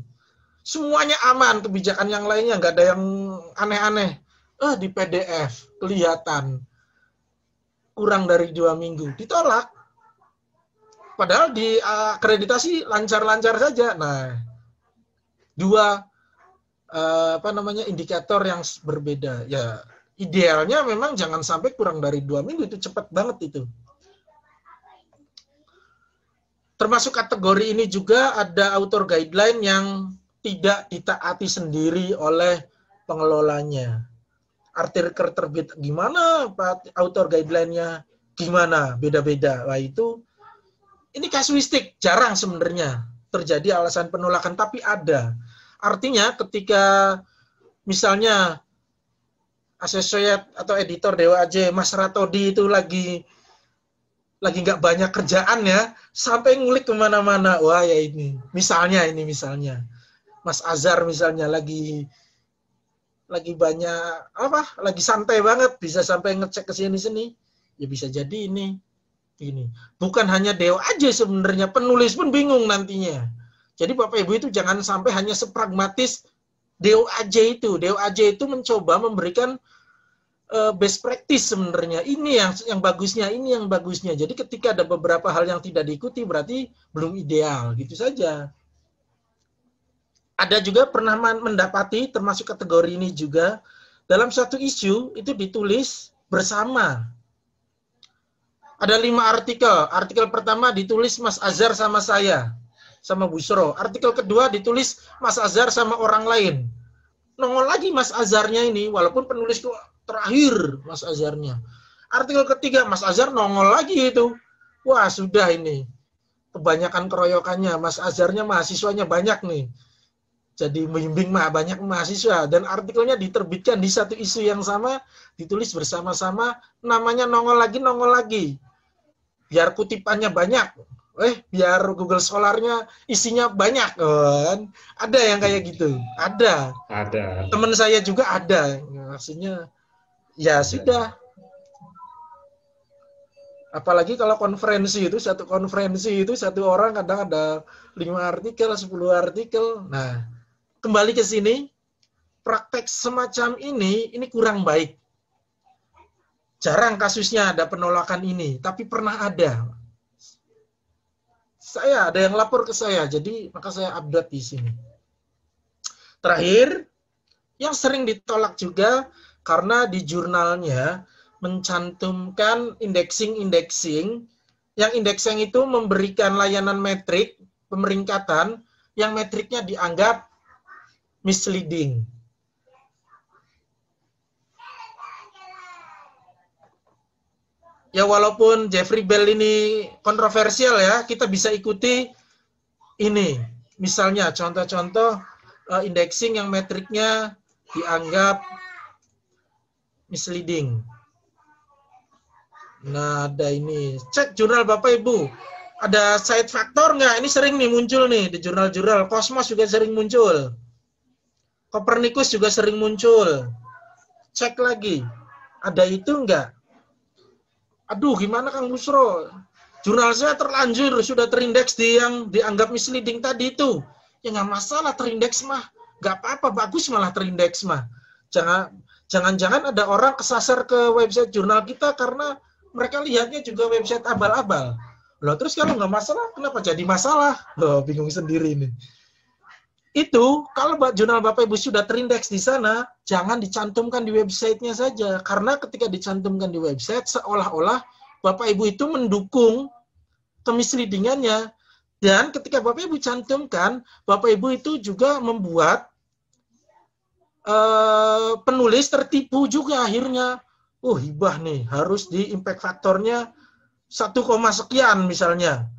Semuanya aman, kebijakan yang lainnya nggak ada yang aneh-aneh. Eh di PDF kelihatan kurang dari dua minggu ditolak padahal di uh, akreditasi lancar-lancar saja. Nah, dua uh, apa namanya indikator yang berbeda. Ya, idealnya memang jangan sampai kurang dari dua minggu itu cepat banget itu. Termasuk kategori ini juga ada author guideline yang tidak ditaati sendiri oleh pengelolanya. Artikel terbit gimana, Pak, author guideline-nya gimana, beda-beda. Wah itu ini kasuistik, jarang sebenarnya terjadi alasan penolakan, tapi ada. Artinya ketika misalnya asosiat atau editor Dewa Aja Mas Ratodi itu lagi lagi nggak banyak kerjaan ya, sampai ngulik kemana-mana. Wah ya ini, misalnya ini misalnya. Mas Azhar misalnya lagi lagi banyak apa lagi santai banget bisa sampai ngecek ke sini sini ya bisa jadi ini ini. Bukan hanya Deo aja sebenarnya, penulis pun bingung nantinya. Jadi Bapak Ibu itu jangan sampai hanya sepragmatis Deo aja itu. Deo aja itu mencoba memberikan uh, best practice sebenarnya. Ini yang yang bagusnya, ini yang bagusnya. Jadi ketika ada beberapa hal yang tidak diikuti berarti belum ideal, gitu saja. Ada juga pernah mendapati termasuk kategori ini juga dalam satu isu itu ditulis bersama ada lima artikel. Artikel pertama ditulis Mas Azhar sama saya, sama Busro. Artikel kedua ditulis Mas Azhar sama orang lain. Nongol lagi Mas Azharnya ini, walaupun penulis itu terakhir Mas Azharnya. Artikel ketiga Mas Azhar nongol lagi itu. Wah sudah ini kebanyakan keroyokannya. Mas Azharnya mahasiswanya banyak nih jadi membimbing mah banyak mahasiswa dan artikelnya diterbitkan di satu isu yang sama ditulis bersama-sama namanya nongol lagi nongol lagi biar kutipannya banyak eh biar Google Solarnya isinya banyak kan ada yang kayak gitu ada ada teman saya juga ada maksudnya ya ada. sudah apalagi kalau konferensi itu satu konferensi itu satu orang kadang ada lima artikel sepuluh artikel nah kembali ke sini praktek semacam ini ini kurang baik Jarang kasusnya ada penolakan ini, tapi pernah ada. Saya ada yang lapor ke saya, jadi maka saya update di sini. Terakhir, yang sering ditolak juga karena di jurnalnya mencantumkan indexing-indexing yang indexing itu memberikan layanan metrik pemeringkatan yang metriknya dianggap misleading. ya walaupun Jeffrey Bell ini kontroversial ya, kita bisa ikuti ini. Misalnya contoh-contoh uh, indexing yang metriknya dianggap misleading. Nah, ada ini. Cek jurnal Bapak Ibu. Ada side factor nggak? Ini sering nih muncul nih di jurnal-jurnal. Kosmos juga sering muncul. Kopernikus juga sering muncul. Cek lagi. Ada itu nggak? Aduh, gimana Kang Busro? Jurnal saya terlanjur, sudah terindeks di yang dianggap misleading tadi itu. Ya nggak masalah terindeks mah. Nggak apa-apa, bagus malah terindeks mah. Jangan jangan-jangan ada orang kesasar ke website jurnal kita karena mereka lihatnya juga website abal-abal. Loh, terus kalau nggak masalah, kenapa jadi masalah? Loh, bingung sendiri nih itu kalau jurnal Bapak Ibu sudah terindeks di sana, jangan dicantumkan di websitenya saja. Karena ketika dicantumkan di website, seolah-olah Bapak Ibu itu mendukung kemisleadingannya. Dan ketika Bapak Ibu cantumkan, Bapak Ibu itu juga membuat uh, penulis tertipu juga akhirnya. Oh hibah nih, harus di impact faktornya 1, sekian misalnya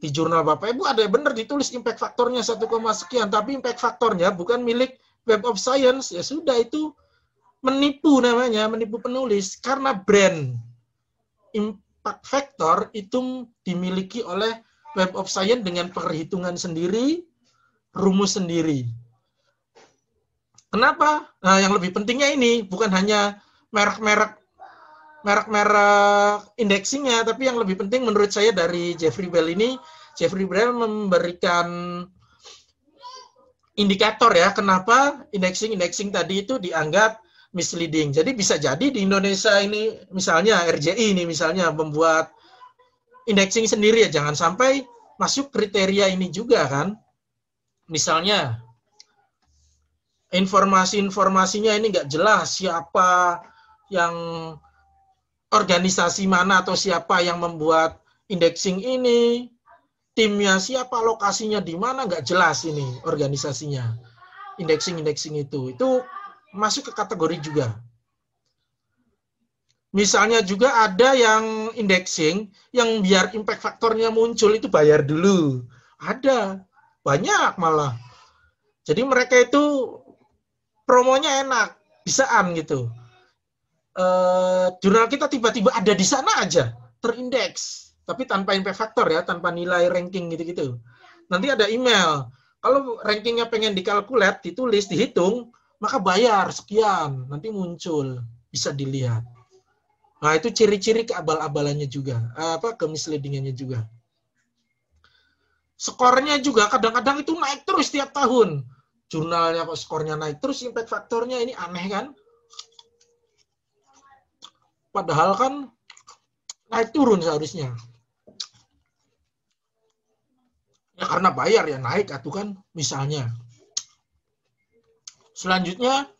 di jurnal Bapak Ibu ada yang benar ditulis impact faktornya 1, sekian, tapi impact faktornya bukan milik Web of Science, ya sudah itu menipu namanya, menipu penulis karena brand impact factor itu dimiliki oleh Web of Science dengan perhitungan sendiri, rumus sendiri. Kenapa? Nah, yang lebih pentingnya ini bukan hanya merek-merek merek-merek indexingnya, tapi yang lebih penting menurut saya dari Jeffrey Bell ini, Jeffrey Bell memberikan indikator ya, kenapa indexing-indexing tadi itu dianggap misleading. Jadi bisa jadi di Indonesia ini, misalnya RJI ini misalnya membuat indexing sendiri ya, jangan sampai masuk kriteria ini juga kan. Misalnya informasi-informasinya ini nggak jelas siapa yang organisasi mana atau siapa yang membuat indexing ini, timnya siapa, lokasinya di mana nggak jelas ini organisasinya. Indexing-indexing itu itu masuk ke kategori juga. Misalnya juga ada yang indexing yang biar impact faktornya muncul itu bayar dulu. Ada banyak malah. Jadi mereka itu promonya enak, bisaan gitu. Eh, jurnal kita tiba-tiba ada di sana aja, terindeks, tapi tanpa impact factor ya, tanpa nilai ranking gitu-gitu. Nanti ada email, kalau rankingnya pengen dikalkulat, ditulis, dihitung, maka bayar sekian, nanti muncul, bisa dilihat. Nah, itu ciri-ciri keabal-abalannya juga, eh, apa kemisleadingannya juga. Skornya juga kadang-kadang itu naik terus tiap tahun. Jurnalnya kok skornya naik terus, impact faktornya ini aneh kan? Padahal kan naik turun seharusnya. Ya karena bayar ya naik atau kan misalnya. Selanjutnya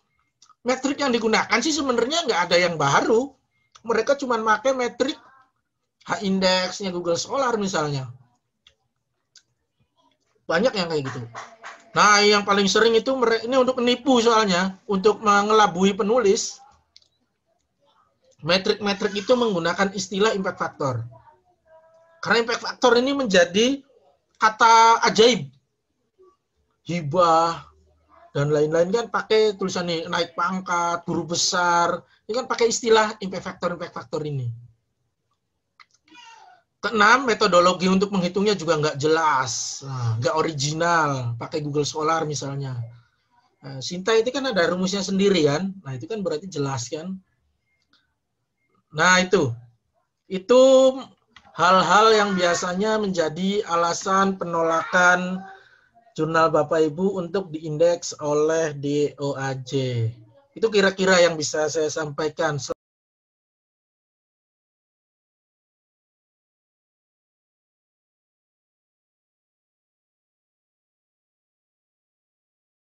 metrik yang digunakan sih sebenarnya nggak ada yang baru. Mereka cuma pakai metrik h Google Scholar misalnya. Banyak yang kayak gitu. Nah, yang paling sering itu ini untuk menipu soalnya, untuk mengelabui penulis. Metrik-metrik itu menggunakan istilah impact factor. Karena impact factor ini menjadi kata ajaib. Hibah, dan lain-lain kan pakai tulisan ini naik pangkat, guru besar. Ini kan pakai istilah impact factor, impact factor ini. Keenam, metodologi untuk menghitungnya juga nggak jelas, nah, nggak original, pakai Google Scholar misalnya. Eh, Sinta itu kan ada rumusnya sendiri kan, nah itu kan berarti jelas kan. Nah, itu. Itu hal-hal yang biasanya menjadi alasan penolakan jurnal Bapak Ibu untuk diindeks oleh DOAJ. Itu kira-kira yang bisa saya sampaikan.